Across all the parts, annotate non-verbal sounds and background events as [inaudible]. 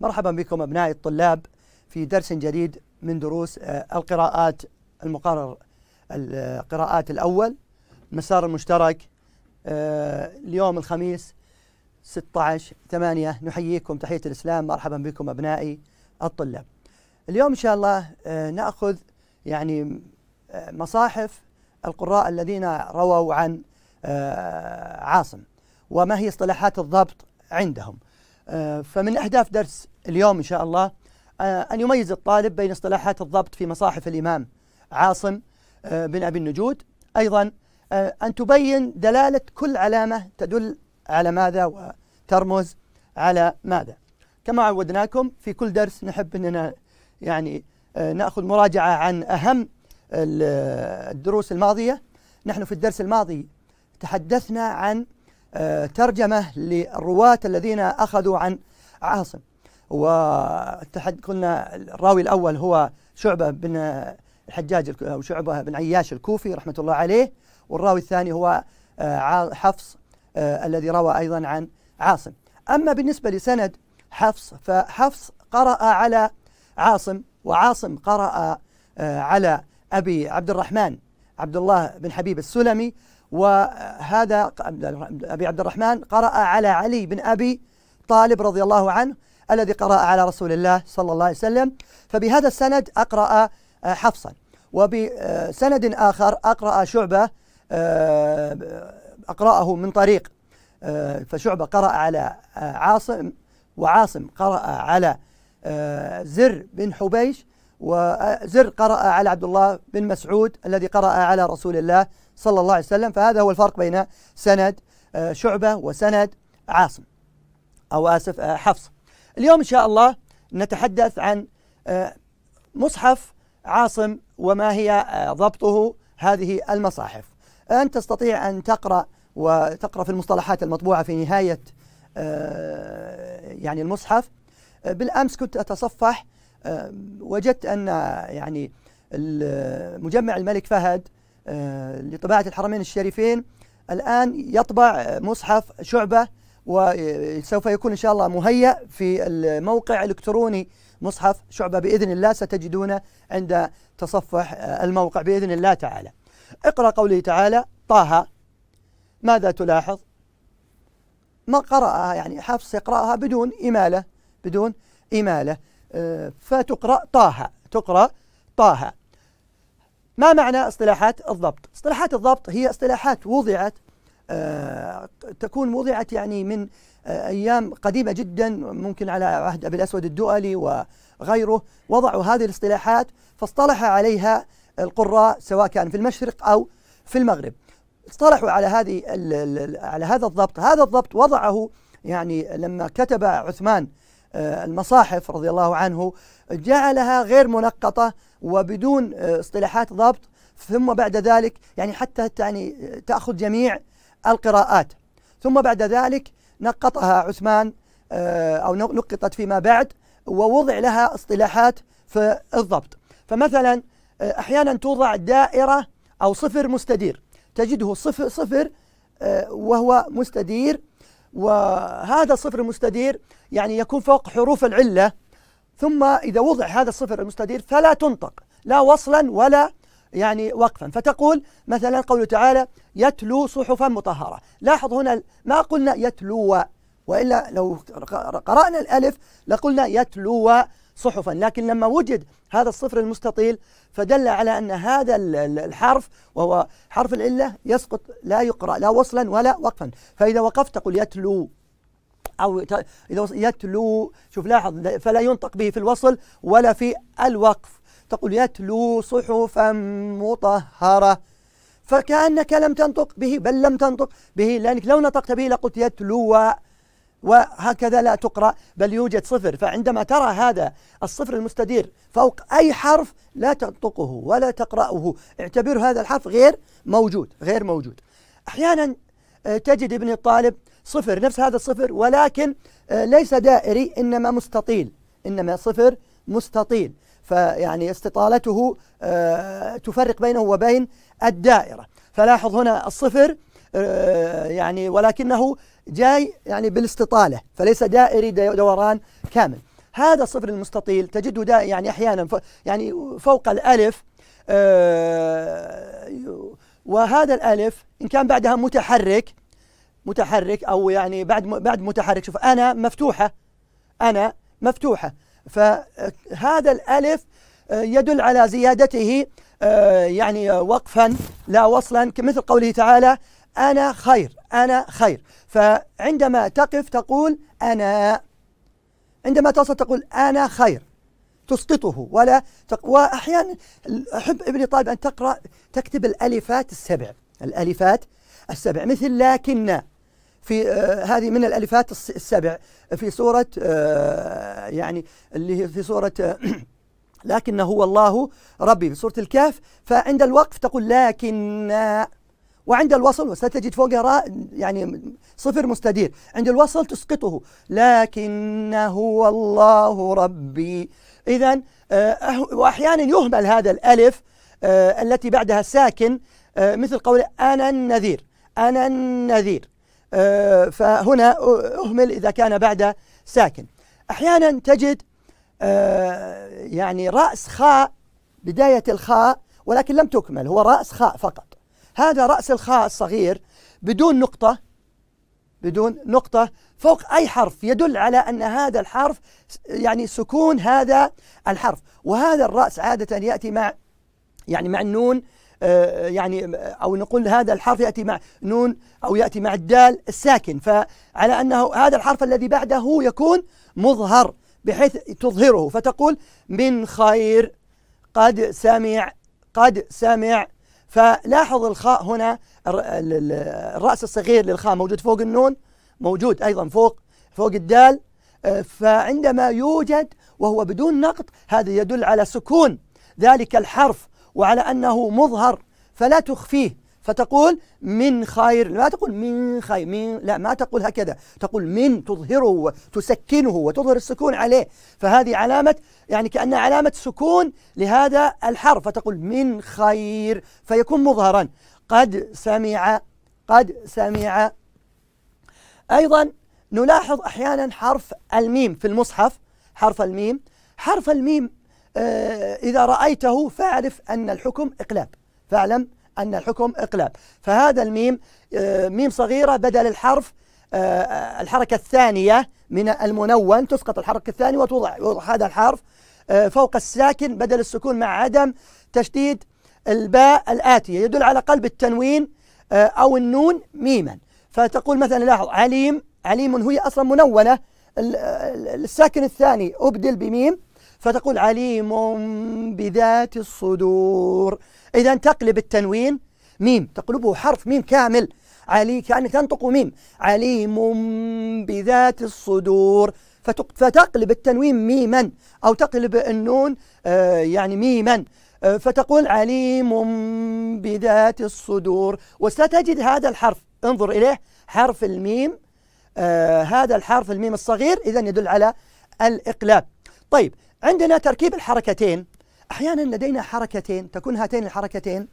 مرحبا بكم أبنائي الطلاب في درس جديد من دروس آه، القراءات المقرر القراءات الأول مسار المشترك آه، اليوم الخميس 16 8 نحييكم تحية الإسلام مرحبا بكم أبنائي الطلاب اليوم إن شاء الله آه، نأخذ يعني مصاحف القراء الذين رووا عن عاصم وما هي اصطلاحات الضبط عندهم آه، فمن أهداف درس اليوم إن شاء الله آه، أن يميز الطالب بين اصطلاحات الضبط في مصاحف الإمام عاصم آه، بن أبي النجود أيضا أن تبين دلالة كل علامة تدل على ماذا وترمز على ماذا كما عودناكم في كل درس نحب أننا يعني نأخذ مراجعة عن أهم الدروس الماضية نحن في الدرس الماضي تحدثنا عن ترجمة للرواة الذين أخذوا عن عاصم وتحد قلنا الراوي الأول هو شعبة بن الحجاج أو شعبة بن عياش الكوفي رحمة الله عليه والراوي الثاني هو آه، حفص آه، الذي روى أيضا عن عاصم أما بالنسبة لسند حفص فحفص قرأ على عاصم وعاصم قرأ آه، على أبي عبد الرحمن عبد الله بن حبيب السلمي وهذا أبي عبد الرحمن قرأ على علي بن أبي طالب رضي الله عنه الذي قرأ على رسول الله صلى الله عليه وسلم فبهذا السند أقرأ آه، حفصا وبسند آخر أقرأ شعبة آه، أقرأه من طريق آه، فشعبة قرأ على عاصم وعاصم قرأ على زر بن حبيش وزر قرأ على عبد الله بن مسعود الذي قرأ على رسول الله صلى الله عليه وسلم فهذا هو الفرق بين سند آه، شعبة وسند عاصم أو آسف آه، حفص اليوم إن شاء الله نتحدث عن آه، مصحف عاصم وما هي ضبطه هذه المصاحف أنت تستطيع أن تقرأ وتقرأ في المصطلحات المطبوعة في نهاية يعني المصحف بالأمس كنت أتصفح وجدت أن يعني مجمع الملك فهد آه، لطباعة الحرمين الشريفين الآن يطبع مصحف شعبة وسوف يكون إن شاء الله مهيأ في الموقع الإلكتروني مصحف شعبة بإذن الله ستجدونه عند تصفح الموقع بإذن الله تعالى اقرأ قوله تعالى طه ماذا تلاحظ ما قرأها يعني حفص يقرأها بدون إمالة بدون إمالة آه، فتقرأ طه تقرأ طه ما معنى اصطلاحات الضبط؟ اصطلاحات الضبط هي اصطلاحات وضعت آه، تكون وضعت يعني من آه، أيام قديمة جدا ممكن على عهد أبي الأسود الدؤلي وغيره وضعوا هذه الاصطلاحات فاصطلح عليها القراء سواء كان في المشرق أو في المغرب اصطلحوا على هذه على هذا الضبط هذا الضبط وضعه يعني لما كتب عثمان آه، المصاحف رضي الله عنه جعلها غير منقطة وبدون آه، اصطلاحات ضبط ثم بعد ذلك يعني حتى يعني تأخذ جميع القراءات ثم بعد ذلك نقطها عثمان آه، أو نقطت فيما بعد ووضع لها اصطلاحات في الضبط فمثلا آه، أحيانا توضع دائرة أو صفر مستدير تجده صفر, صفر وهو مستدير وهذا الصفر المستدير يعني يكون فوق حروف العله ثم إذا وضع هذا الصفر المستدير فلا تنطق لا وصلا ولا يعني وقفا فتقول مثلا قوله تعالى يتلو صحفا مطهرة لاحظ هنا ما قلنا يتلو وإلا لو قرأنا الألف لقلنا يتلو صحفا لكن لما وجد هذا الصفر المستطيل فدل على أن هذا الحرف وهو حرف العلة يسقط لا يقرأ لا وصلا ولا وقفا فإذا وقفت تقول يتلو أو إذا يتلو شوف لاحظ فلا ينطق به في الوصل ولا في الوقف تقول يتلو صحفا مطهرة فكأنك لم تنطق به بل لم تنطق به لأنك لو نطقت به لقلت يتلو وهكذا لا تقرأ بل يوجد صفر فعندما ترى هذا الصفر المستدير فوق أي حرف لا تنطقه ولا تقرأه اعتبر هذا الحرف غير موجود غير موجود أحيانا آه، تجد ابن الطالب صفر نفس هذا الصفر ولكن آه، ليس دائري إنما مستطيل إنما صفر مستطيل فيعني استطالته آه، تفرق بينه وبين الدائرة فلاحظ هنا الصفر آه، يعني ولكنه جاي يعني بالاستطالة فليس دائري دوران كامل هذا الصفر المستطيل تجده يعني أحيانا يعني فوق الألف وهذا الألف إن كان بعدها متحرك متحرك او يعني بعد بعد متحرك شوف انا مفتوحه انا مفتوحه فهذا الالف آه، يدل على زيادته آه، يعني وقفا لا وصلا مثل قوله تعالى انا خير انا خير فعندما تقف تقول انا عندما تصل تقول انا خير تسقطه ولا تق... واحيانا احب ابن طالب ان تقرا تكتب الالفات السبع الالفات السبع مثل لكن في آه هذه من الألفات السبع في سورة آه يعني اللي هي في سورة آه [clears throat] لكن هو الله ربي في سورة الكهف فعند الوقف تقول لكن وعند الوصل وستجد فوقها يعني صفر مستدير عند الوصل تسقطه لكن هو الله ربي إذا آه، أه، وأحيانا يهمل هذا الألف آه، التي بعدها ساكن مثل قول أنا النذير أنا النذير آه، فهنا أهمل إذا كان بعد ساكن أحيانا تجد آه، يعني رأس خاء بداية الخاء ولكن لم تكمل هو رأس خاء فقط هذا رأس الخاء الصغير بدون نقطة بدون نقطة فوق أي حرف يدل على أن هذا الحرف يعني سكون هذا الحرف وهذا الرأس عادة يأتي مع يعني مع النون آه، يعني أو نقول هذا الحرف يأتي مع نون أو يأتي مع الدال الساكن فعلى أنه هذا الحرف الذي بعده يكون مظهر بحيث تظهره فتقول من خير قد سمع قد سمع فلاحظ الخاء هنا الرأس الصغير للخاء موجود فوق النون موجود أيضا فوق فوق الدال آه، فعندما يوجد وهو بدون نقط هذا يدل على سكون ذلك الحرف وعلى أنه مظهر فلا تخفيه فتقول من خير لا تقول من خير من لا ما تقول هكذا تقول من تظهره وتسكنه وتظهر السكون عليه فهذه علامة يعني كأنها علامة سكون لهذا الحرف فتقول من خير فيكون مظهرا قد سمع قد سمع أيضا نلاحظ أحيانا حرف الميم في المصحف حرف الميم حرف الميم آه، إذا رأيته فاعرف أن الحكم إقلاب فاعلم أن الحكم إقلاب فهذا الميم آه، ميم صغيرة بدل الحرف آه، الحركة الثانية من المنون تسقط الحركة الثانية وتوضع هذا الحرف فوق الساكن بدل السكون مع عدم تشديد الباء الآتية يدل على قلب التنوين أو النون ميما فتقول مثلا لاحظ عليم عليم هي أصلا منونة الساكن الثاني أبدل بميم فتقول عليم بذات الصدور إذا تقلب التنوين ميم تقلبه حرف ميم كامل علي كأنك تنطق ميم عليم بذات الصدور فتقلب التنوين ميما أو تقلب النون آه، يعني ميما آه، فتقول عليم بذات الصدور وستجد هذا الحرف انظر إليه حرف الميم آه هذا الحرف الميم الصغير إذا يدل على الإقلاب طيب عندنا تركيب الحركتين أحيانا لدينا حركتين تكون هاتين الحركتين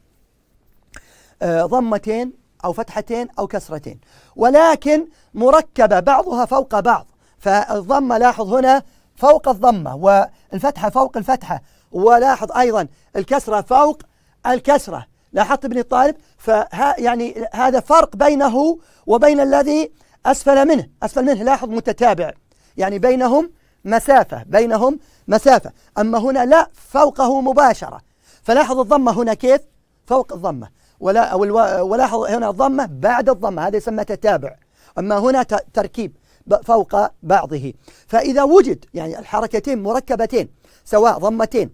آه، ضمتين أو فتحتين أو كسرتين ولكن مركبة بعضها فوق بعض فالضمة لاحظ هنا فوق الضمة والفتحة فوق الفتحة ولاحظ أيضا الكسرة فوق الكسرة لاحظت ابن الطالب فها يعني هذا فرق بينه وبين الذي أسفل منه أسفل منه لاحظ متتابع يعني بينهم مسافة بينهم مسافة أما هنا لا فوقه مباشرة فلاحظ الضمة هنا كيف فوق الضمة ولا أو الو... ولاحظ هنا الضمة بعد الضمة هذا يسمى تتابع أما هنا تركيب فوق بعضه فإذا وجد يعني الحركتين مركبتين سواء ضمتين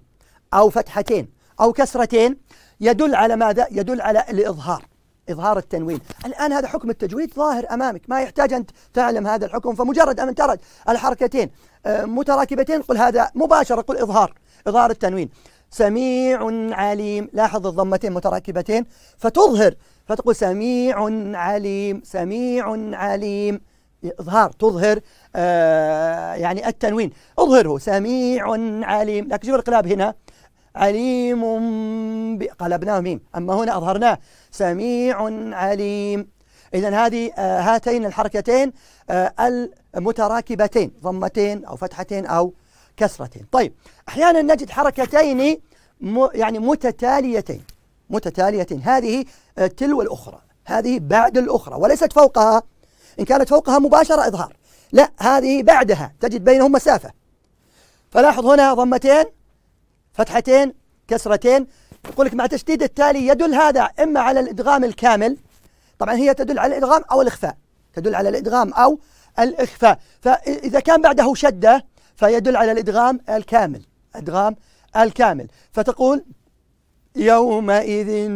أو فتحتين أو كسرتين يدل على ماذا؟ يدل على الإظهار إظهار التنوين الآن هذا حكم التجويد ظاهر أمامك ما يحتاج أن تعلم هذا الحكم فمجرد أن ترد الحركتين آه، متراكبتين قل هذا مباشرة قل إظهار إظهار التنوين سميع عليم لاحظ الضمتين متراكبتين فتظهر فتقول سميع عليم سميع عليم إظهار تظهر آه يعني التنوين أظهره سميع عليم لكن شوف القلاب هنا عليم ب... قلبناه ميم أما هنا أظهرناه سميع عليم إذا هذه آه، هاتين الحركتين آه، المتراكبتين ضمتين أو فتحتين أو كسرتين طيب أحيانا نجد حركتين يعني متتاليتين متتاليتين هذه آه، تلو الأخرى هذه بعد الأخرى وليست فوقها إن كانت فوقها مباشرة إظهار لا هذه بعدها تجد بينهم مسافة فلاحظ هنا ضمتين فتحتين كسرتين يقول لك مع تشديد التالي يدل هذا إما على الإدغام الكامل طبعا هي تدل على الإدغام أو الإخفاء تدل على الإدغام أو الإخفاء فإذا كان بعده شدة فيدل على الإدغام الكامل إدغام الكامل فتقول يومئذ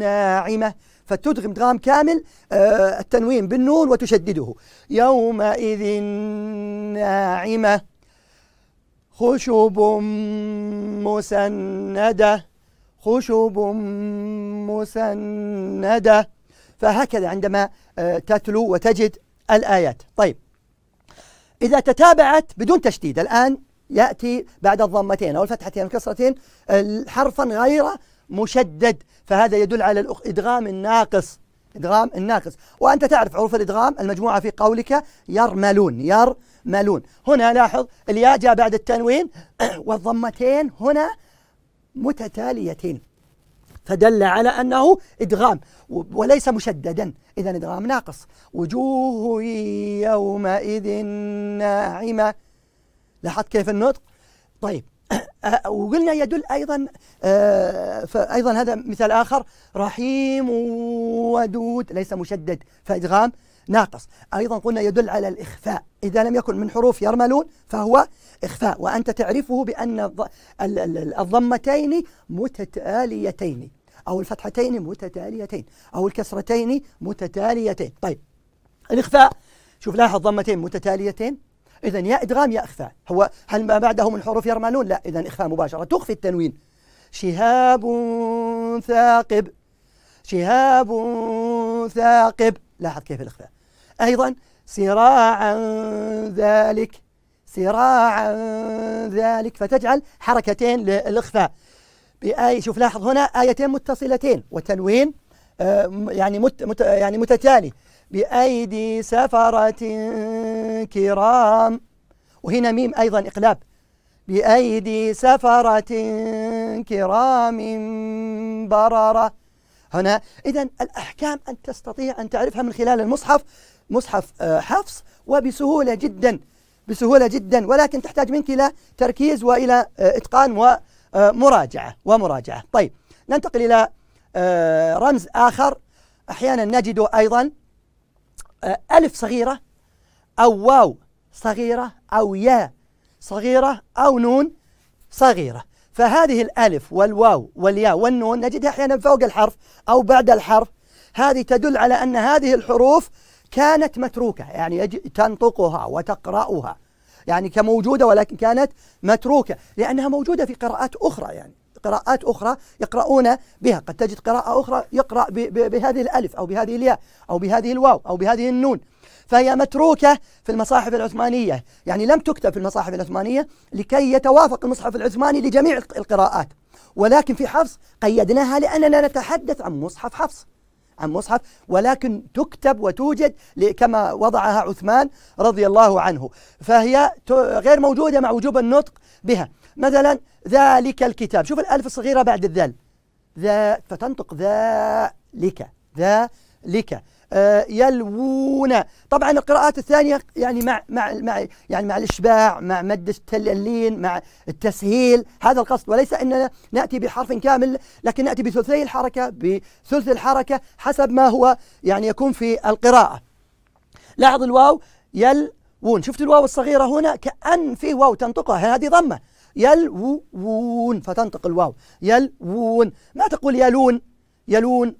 ناعمة فتدغم ادغام كامل آه، التنوين بالنون وتشدده يومئذ ناعمه خشب مسندة خشب مسندة فهكذا عندما آه، تتلو وتجد الآيات طيب إذا تتابعت بدون تشديد الآن يأتي بعد الضمتين أو الفتحتين الكسرتين حرفا غير مشدد فهذا يدل على الإدغام الناقص إدغام الناقص وأنت تعرف حروف الإدغام المجموعة في قولك يرملون يرملون مالون هنا لاحظ الياء جاء بعد التنوين [clears throat] والضمتين هنا متتاليتين فدل على أنه إدغام وليس مشددا إذا إدغام ناقص وجوه يومئذ ناعمة لاحظت كيف النطق طيب [clears throat] وقلنا يدل أيضا آه، فأيضا هذا مثال آخر رحيم ودود ليس مشدد فإدغام ناقص أيضا قلنا يدل على الإخفاء إذا لم يكن من حروف يرملون فهو إخفاء وأنت تعرفه بأن الضمتين متتاليتين أو الفتحتين متتاليتين أو الكسرتين متتاليتين طيب الإخفاء شوف لاحظ ضمتين متتاليتين إذا يا إدغام يا إخفاء هو هل ما بعده من حروف يرملون لا إذا إخفاء مباشرة تخفي التنوين شهاب ثاقب شهاب ثاقب لاحظ كيف الإخفاء أيضا سراعا ذلك سراعا ذلك فتجعل حركتين للإخفاء بآي شوف لاحظ هنا آيتين متصلتين وتنوين آه، يعني مت مت يعني متتالي بأيدي سفرة كرام وهنا ميم أيضا إقلاب بأيدي سفرة كرام بررة هنا إذا الأحكام أن تستطيع أن تعرفها من خلال المصحف مصحف آه، حفص وبسهولة جدا بسهولة جدا ولكن تحتاج منك إلى تركيز وإلى آه، إتقان ومراجعة آه، ومراجعة طيب ننتقل إلى رمز آخر أحيانا نجد أيضا ألف صغيرة أو واو صغيرة أو ياء صغيرة أو نون صغيرة فهذه الألف والواو والياء والنون نجدها أحيانا فوق الحرف أو بعد الحرف هذه تدل على أن هذه الحروف كانت متروكة يعني تنطقها وتقرأها يعني كموجودة ولكن كانت متروكة لأنها موجودة في قراءات أخرى يعني قراءات أخرى يقرؤون بها قد تجد قراءة أخرى يقرأ بهذه الألف أو بهذه الياء أو بهذه الواو أو بهذه النون فهي متروكة في المصاحف العثمانية يعني لم تكتب في المصاحف العثمانية لكي يتوافق المصحف العثماني لجميع القراءات ولكن في حفص قيدناها لأننا نتحدث عن مصحف حفص عن مصحف ولكن تكتب وتوجد كما وضعها عثمان رضي الله عنه فهي غير موجودة مع وجوب النطق بها مثلا ذلك الكتاب شوف الألف الصغيرة بعد الذال ذا فتنطق ذلك ذلك آه يلوون طبعا القراءات الثانية يعني مع مع مع يعني مع الإشباع مع مد اللين مع التسهيل هذا القصد وليس أننا نأتي بحرف كامل لكن نأتي بثلثي الحركة بثلث الحركة حسب ما هو يعني يكون في القراءة لاحظ الواو يلوون شفت الواو الصغيرة هنا كأن في واو تنطقها هذه ضمة يلوون فتنطق الواو يلوون ما تقول يلون يلون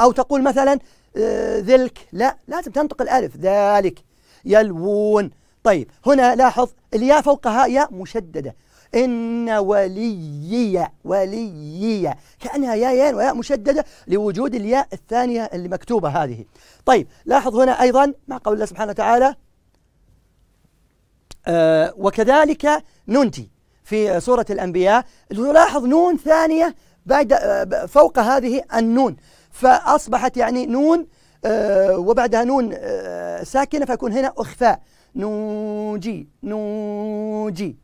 أو تقول مثلا آه، ذلك لا لازم تنطق الألف ذلك يلوون طيب هنا لاحظ الياء فوقها ياء مشددة إن وليي وليي كأنها يايين وياء مشددة لوجود الياء الثانية اللي مكتوبة هذه طيب لاحظ هنا أيضا مع قول الله سبحانه وتعالى آه وكذلك ننجي في سورة الأنبياء تلاحظ نون ثانية بعد فوق هذه النون فأصبحت يعني نون آه، وبعدها نون آه، ساكنة فيكون هنا أخفاء نوجي نوجي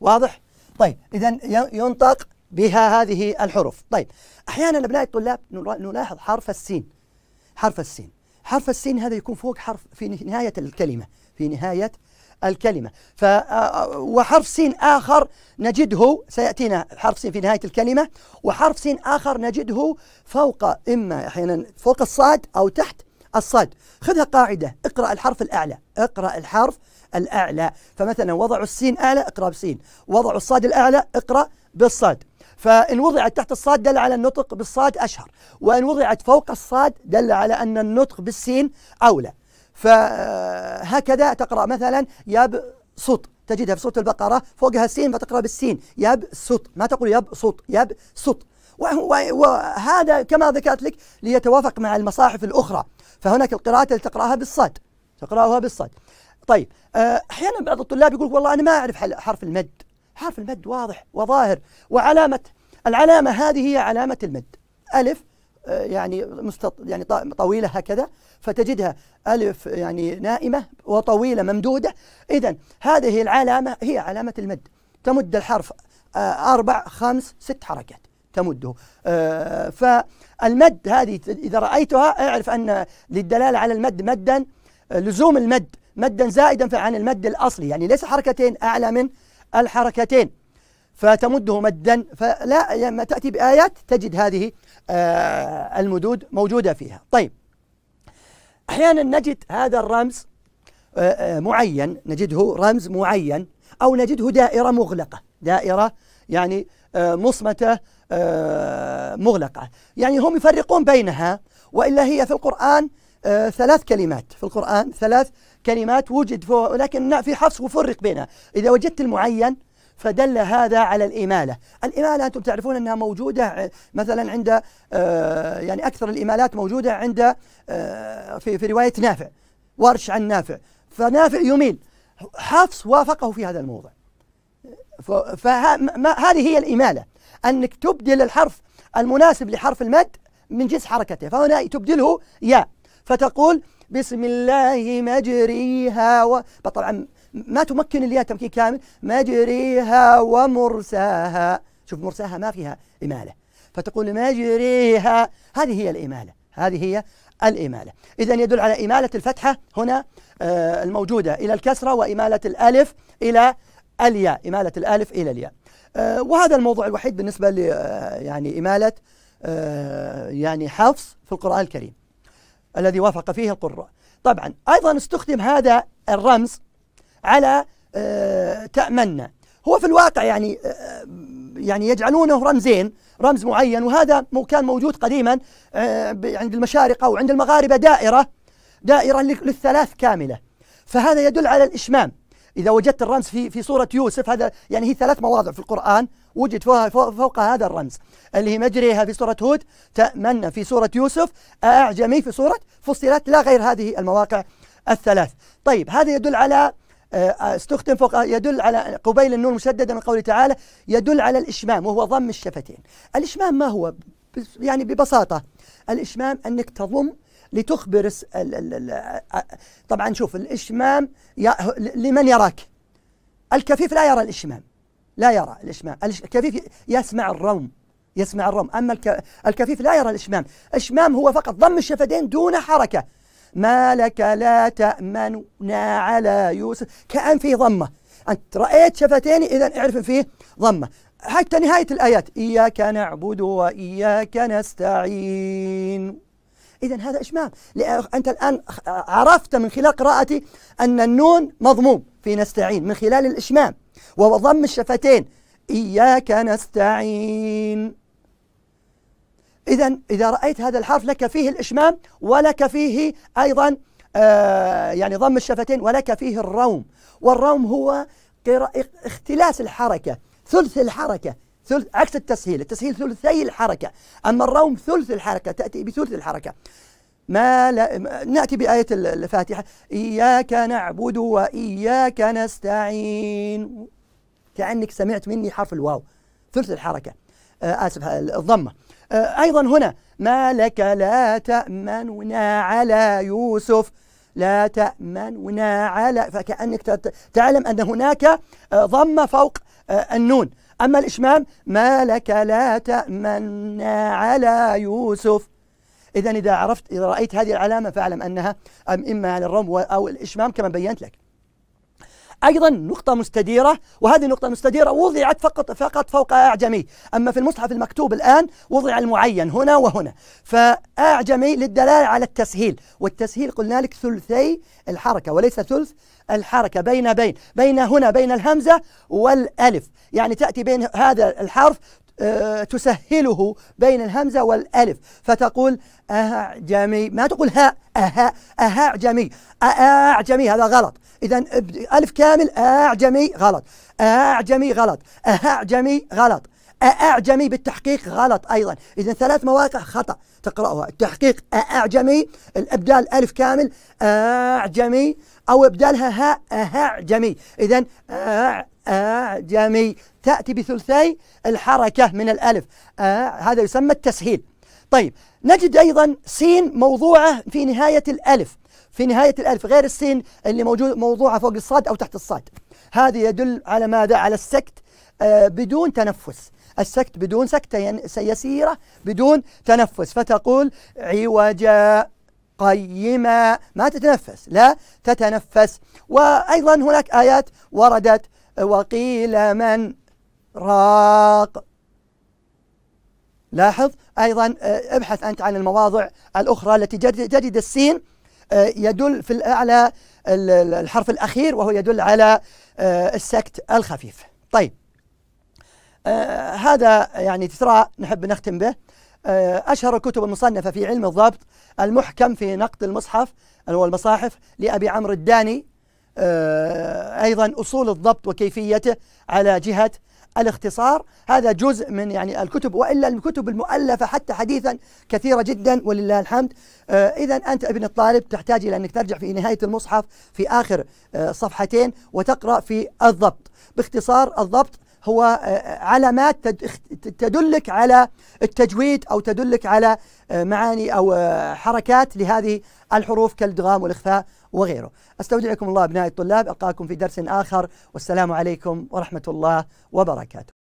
واضح؟ طيب إذا ينطق بها هذه الحروف طيب أحيانا أبنائي الطلاب نلاحظ حرف السين حرف السين حرف السين هذا يكون فوق حرف في نهاية الكلمة في نهاية الكلمة ف وحرف سين آخر نجده سيأتينا حرف سين في نهاية الكلمة وحرف سين آخر نجده فوق إما أحيانا فوق الصاد أو تحت الصاد خذها قاعدة اقرأ الحرف الأعلى اقرأ الحرف الأعلى فمثلا وضعوا السين أعلى اقرأ بسين وضعوا الصاد الأعلى اقرأ بالصاد فإن وضعت تحت الصاد دل على النطق بالصاد أشهر وإن وضعت فوق الصاد دل على أن النطق بالسين أولى فهكذا تقرأ مثلا صوت تجدها في سورة البقرة فوقها السين فتقرأ بالسين صوت ما تقول ياب صوت وهذا كما ذكرت لك ليتوافق مع المصاحف الأخرى فهناك القراءات التي تقرأها بالصاد تقرأها بالصاد طيب آه، أحيانا بعض الطلاب يقول والله أنا ما أعرف حرف المد حرف المد واضح وظاهر وعلامة العلامة هذه هي علامة المد ألف يعني مستط... يعني طويله هكذا فتجدها الف يعني نائمه وطويله ممدوده اذا هذه العلامه هي علامه المد تمد الحرف آه، اربع خمس ست حركات تمده آه، فالمد هذه اذا رايتها اعرف ان للدلاله على المد مدا لزوم المد مدا زائدا عن المد الاصلي يعني ليس حركتين اعلى من الحركتين فتمده مدا فلا لما تأتي بآيات تجد هذه آه، المدود موجودة فيها طيب أحيانا نجد هذا الرمز آه، آه، معين نجده رمز معين أو نجده دائرة مغلقة دائرة يعني مصمتة مغلقة يعني هم يفرقون بينها وإلا هي في القرآن ثلاث كلمات في القرآن ثلاث كلمات وجد لكن في حفص وفرق بينها إذا وجدت المعين فدل هذا على الإمالة الإمالة أنتم تعرفون أنها موجودة مثلا عند آه، يعني أكثر الإمالات موجودة عند آه، في, في رواية نافع ورش عن نافع فنافع يميل حفص وافقه في هذا الموضع فهذه هي الإمالة أنك تبدل الحرف المناسب لحرف المد من جنس حركته فهنا تبدله ياء فتقول بسم الله مجريها و... طبعا ما تمكن الياء تمكين كامل مجريها ومرساها شوف مرساها ما فيها إمالة فتقول مجريها هذه هي الإمالة هذه هي الإمالة إذا يدل على إمالة الفتحة هنا آه، الموجودة إلى الكسرة وإمالة الألف إلى الياء إمالة الألف إلى الياء آه، وهذا الموضوع الوحيد بالنسبة ل آه، يعني إمالة يعني حفص في القرآن الكريم الذي وافق فيه القراء طبعا أيضا استخدم هذا الرمز على آه، تأمنا هو في الواقع يعني آه، يعني يجعلونه رمزين رمز معين وهذا كان موجود قديما آه، عند المشارقة وعند المغاربة دائرة دائرة للثلاث كاملة فهذا يدل على الإشمام إذا وجدت الرمز في في سورة يوسف هذا يعني هي ثلاث مواضع في القرآن وجد فوق, فوق هذا الرمز اللي هي مجريها في سورة هود تأمن في سورة يوسف أعجمي في سورة فصلت لا غير هذه المواقع الثلاث طيب هذا يدل على آه، آه، استخدم فوق آه، يدل على قبيل النون مشدده من قوله تعالى يدل على الإشمام وهو ضم الشفتين الإشمام ما هو يعني ببساطة الإشمام أنك تضم لتخبر طبعا شوف الإشمام لمن يراك الكفيف لا يرى الإشمام لا يرى الإشمام الكفيف يسمع الروم يسمع الروم أما الكفيف لا يرى الإشمام إشمام هو فقط ضم الشفتين دون حركة ما لك لا تأمننا على يوسف كأن فيه ضمة أنت رأيت شفتين إذا اعرف فيه ضمة حتى نهاية الآيات إياك نعبد وإياك نستعين إذا هذا إشمام أنت الآن عرفت من خلال قراءتي أن النون مضموم في نستعين من خلال الإشمام وهو ضم الشفتين إياك نستعين إذا إذا رأيت هذا الحرف لك فيه الإشمام ولك فيه أيضا آه يعني ضم الشفتين ولك فيه الروم والروم هو اختلاس الحركة ثلث الحركة ثلث عكس التسهيل التسهيل ثلثي الحركة أما الروم ثلث الحركة تأتي بثلث الحركة ما لا نأتي بآية الفاتحة إياك نعبد وإياك نستعين كأنك سمعت مني حرف الواو ثلث الحركة آه، آسف الضمة آه، أيضا هنا ما لك لا تأمننا على يوسف لا تأمننا على فكأنك تعلم أن هناك آه، ضمة فوق النون أما الإشمام ما لك لا تأمنا على يوسف إذا إذا عرفت إذا رأيت هذه العلامة فاعلم أنها إما على الرم أو الإشمام كما بينت لك أيضا نقطة مستديرة وهذه نقطة مستديرة وضعت فقط فقط فوق أعجمي أما في المصحف المكتوب الآن وضع المعين هنا وهنا فأعجمي للدلالة على التسهيل والتسهيل قلنا لك ثلثي الحركة وليس ثلث الحركة بين بين بين هنا بين الهمزة والألف يعني تأتي بين هذا الحرف آه، تسهله بين الهمزة والألف فتقول أعجمي أه ما تقول هاء أها أعجمي أه، أعجمي هذا غلط إذا ألف كامل أعجمي غلط أعجمي غلط أعجمي غلط أعجمي بالتحقيق غلط أيضا إذا ثلاث مواقع خطأ تقرأها التحقيق أعجمي الإبدال ألف كامل أعجمي أو إبدالها هاء أعجمي إذا أعجمي تأتي بثلثي الحركة من الألف آه هذا يسمى التسهيل طيب نجد أيضا سين موضوعة في نهاية الألف في نهاية الألف غير السين اللي موجود موضوعة فوق الصاد أو تحت الصاد هذا يدل على ماذا؟ على السكت آه بدون تنفس السكت بدون سكتة يعني يسيرة بدون تنفس فتقول عوجا قيما ما تتنفس لا تتنفس وأيضا هناك آيات وردت وقيل من راق لاحظ أيضا آه، ابحث أنت عن المواضع الأخرى التي تجد السين آه، يدل في الأعلى الحرف الأخير وهو يدل على آه، السكت الخفيف طيب هذا يعني تثراء نحب نختم به أشهر الكتب المصنفة في علم الضبط المحكم في نقد المصحف هو المصاحف لأبي عمرو الداني آه، أيضا أصول الضبط وكيفيته على جهة الاختصار هذا جزء من يعني الكتب وإلا الكتب المؤلفة حتى حديثا كثيرة جدا ولله الحمد آه، إذا أنت ابن الطالب تحتاج إلى أنك ترجع في نهاية المصحف في آخر آه، صفحتين وتقرأ في الضبط باختصار الضبط هو علامات تدلك على التجويد أو تدلك على معاني أو حركات لهذه الحروف كالادغام والإخفاء وغيره أستودعكم الله أبنائي الطلاب ألقاكم في درس آخر والسلام عليكم ورحمة الله وبركاته